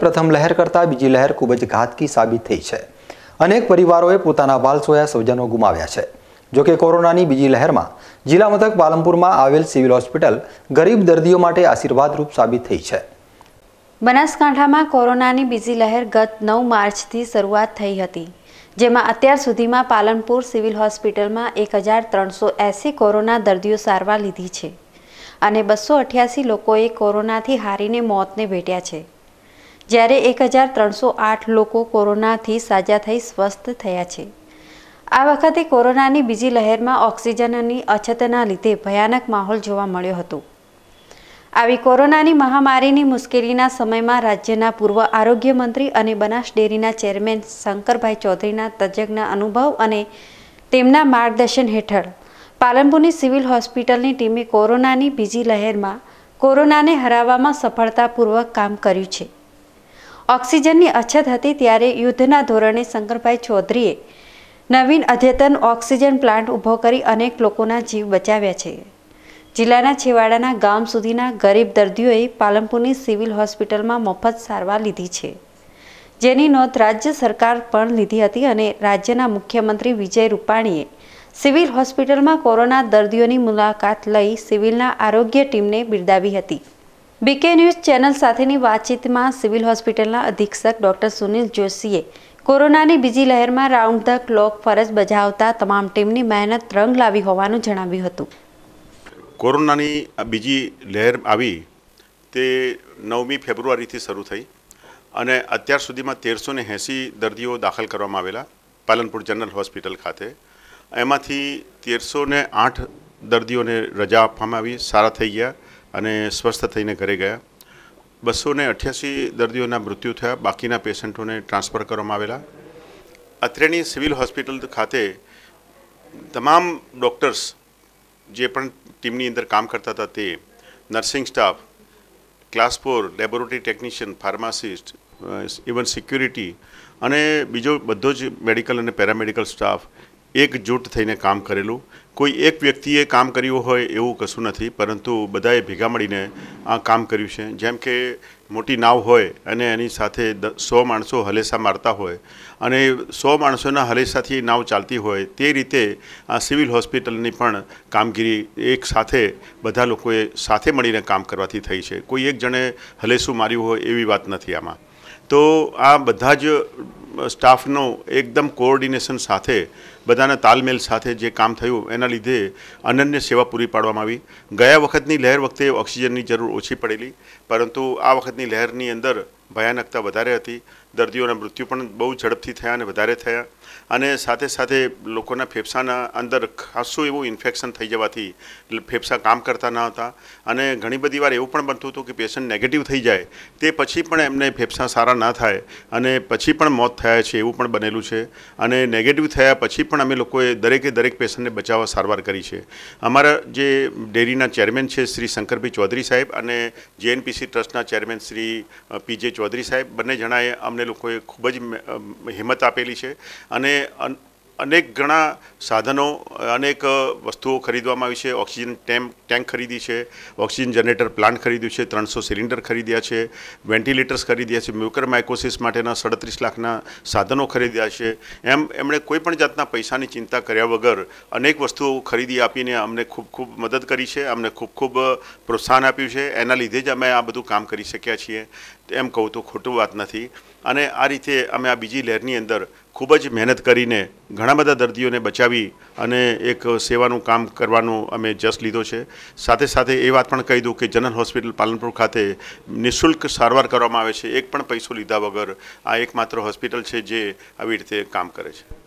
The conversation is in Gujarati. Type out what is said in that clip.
પ્રથમ લહેર કરતાં બીજી લહેર ખૂબ જ ઘાતકી સાબિત થઈ છે અનેક પરિવારોએ પોતાના વાલસોયા સ્વજનો ગુમાવ્યા છે જોકે કોરોનાની બીજી લહેરમાં જિલ્લા મથક પાલનપુરમાં આવેલ સિવિલ હોસ્પિટલ ગરીબ દર્દીઓ માટે આશીર્વાદરૂપ સાબિત થઈ છે બનાસકાંઠામાં કોરોનાની બીજી લહેર ગત નવ માર્ચથી શરૂઆત થઈ હતી જેમાં અત્યાર સુધીમાં પાલનપુર સિવિલ હોસ્પિટલમાં એક હજાર ત્રણસો એંસી કોરોના દર્દીઓ સારવાર લીધી છે અને બસો અઠ્યાસી લોકોએ કોરોનાથી હારીને મોતને ભેટ્યા છે જ્યારે એક હજાર ત્રણસો આઠ લોકો કોરોનાથી સાજા થઈ સ્વસ્થ થયા છે આ વખતે કોરોનાની બીજી લહેરમાં ઓક્સિજનની અછતના લીધે ભયાનક માહોલ જોવા મળ્યો હતો આવી કોરોનાની મહામારીની મુશ્કેલીના સમયમાં રાજ્યના પૂર્વ આરોગ્ય મંત્રી અને બનાસ ડેરીના ચેરમેન શંકરભાઈ ચૌધરીના તજજ્ઞ અનુભવ અને તેમના માર્ગદર્શન હેઠળ પાલનપુરની સિવિલ હોસ્પિટલની ટીમે કોરોનાની બીજી લહેરમાં કોરોનાને હરાવવામાં સફળતાપૂર્વક કામ કર્યું છે ઓક્સિજનની અછત હતી ત્યારે યુદ્ધના ધોરણે શંકરભાઈ ચૌધરીએ નવીન અદ્યતન ઓક્સિજન પ્લાન્ટ ઊભો કરી અનેક લોકોના જીવ બચાવ્યા છે જિલ્લાના છેવાડાના ગામ સુધીના ગરીબ દર્દીઓએ પાલનપુરની સિવિલ હોસ્પિટલમાં મફત સારવાર લીધી છે જેની નોંધ રાજ્ય સરકાર પણ લીધી હતી અને રાજ્યના મુખ્યમંત્રી વિજય રૂપાણીએ સિવિલ હોસ્પિટલમાં કોરોના દર્દીઓની મુલાકાત લઈ સિવિલના આરોગ્ય ટીમને બિરદાવી હતી બીકે ન્યૂઝ ચેનલ સાથેની વાતચીતમાં સિવિલ હોસ્પિટલના અધિક્ષક ડોક્ટર સુનિલ જોશીએ કોરોનાની બીજી લહેરમાં રાઉન્ડ ધ ક્લોક ફરજ બજાવતા તમામ ટીમની મહેનત રંગ લાવી હોવાનું જણાવ્યું હતું કોરોનાની બીજી લહેર આવી તે નવમી ફેબ્રુઆરીથી શરૂ થઈ અને અત્યાર સુધીમાં તેરસો ને એંસી દર્દીઓ દાખલ કરવામાં આવેલા પાલનપુર જનરલ હોસ્પિટલ ખાતે એમાંથી તેરસો ને આઠ દર્દીઓને રજા આપવામાં આવી સારા થઈ ગયા અને સ્વસ્થ થઈને ઘરે ગયા બસો ને અઠ્યાસી દર્દીઓના મૃત્યુ થયા બાકીના પેશન્ટોને ટ્રાન્સફર કરવામાં આવેલા અત્રેની સિવિલ હોસ્પિટલ ખાતે તમામ ડૉક્ટર્સ જે પણ ટીમની અંદર કામ કરતા હતા તે nursing staff class four laboratory technician pharmacist even security અને બીજો બધો જ મેડિકલ અને પેરામેડિકલ સ્ટાફ એકજૂટ થઈને કામ કરેલું કોઈ એક વ્યક્તિએ કામ કર્યું હોય એવું કશું નથી પરંતુ બધાએ ભેગા મળીને આ કામ કર્યું છે જેમ કે મોટી નાવ હોય અને એની સાથે સો માણસો હલેસા મારતા હોય અને સો માણસોના હલેસાથી નાવ ચાલતી હોય તે રીતે આ સિવિલ હોસ્પિટલની પણ કામગીરી એક સાથે બધા લોકોએ સાથે મળીને કામ કરવાથી થઈ છે કોઈ એક જણે હલેસું માર્યું હોય એવી વાત નથી આમાં તો આ બધા જ સ્ટાફનો એકદમ કોઓર્ડિનેશન સાથે બધાના તાલમેલ સાથે જે કામ થયું એના લીધે અનન્ય સેવા પૂરી પાડવામાં આવી ગયા વખતની લહેર વખતે ઓક્સિજનની જરૂર ઓછી પડેલી પરંતુ આ વખતની લહેરની અંદર ભયાનકતા વધારે હતી દર્દીઓના મૃત્યુ પણ બહુ ઝડપથી થયા અને વધારે થયા અને સાથે સાથે લોકોના ફેફસાના અંદર ખાસું એવું ઇન્ફેક્શન થઈ જવાથી ફેફસા કામ કરતા ન હતા અને ઘણી બધી વાર એવું પણ બનતું હતું કે પેશન્ટ નેગેટિવ થઈ જાય તે પછી પણ એમને ફેફસા સારા ના થાય અને પછી પણ મોત થયા છે એવું પણ બનેલું છે અને નેગેટિવ થયા પછી પણ અમે લોકોએ દરેકે દરેક પેશન્ટને બચાવવા સારવાર કરી છે અમારા જે ડેરીના ચેરમેન છે શ્રી શંકરભાઈ ચૌધરી સાહેબ અને જેએનપીસી ટ્રસ્ટના ચેરમેન શ્રી પીજે ચૌધરી સાહેબ બંને જણાએ અમને લોકોએ ખૂબ જ હિંમત આપેલી છે અને અનેક ઘણા સાધનો અનેક વસ્તુઓ ખરીદવામાં આવી છે ઓક્સિજન ટેમ્પ ટેન્ક ખરીદી છે ઓક્સિજન જનરેટર પ્લાન્ટ ખરીદ્યું છે ત્રણસો સિલિન્ડર ખરીદ્યા છે વેન્ટિલેટર્સ ખરીદ્યા છે મ્યુકર માઇકોસિસ માટેના સડત્રીસ લાખના સાધનો ખરીદ્યા છે એમ એમણે કોઈપણ જાતના પૈસાની ચિંતા કર્યા વગર અનેક વસ્તુઓ ખરીદી આપીને અમને ખૂબ ખૂબ મદદ કરી છે અમને ખૂબ ખૂબ પ્રોત્સાહન આપ્યું છે એના લીધે જ અમે આ બધું કામ કરી શક્યા છીએ એમ કહું તો ખોટું વાત નથી અને આ રીતે અમે આ બીજી લહેરની અંદર ખૂબ જ મહેનત કરીને ઘણા ઘણા બધા દર્દીઓને બચાવી અને એક સેવાનું કામ કરવાનો અમે જસ લીધો છે સાથે સાથે એ વાત પણ કહી દઉં કે જનરલ હોસ્પિટલ પાલનપુર ખાતે નિઃશુલ્ક સારવાર કરવામાં આવે છે એક પણ પૈસો લીધા વગર આ એકમાત્ર હોસ્પિટલ છે જે આવી રીતે કામ કરે છે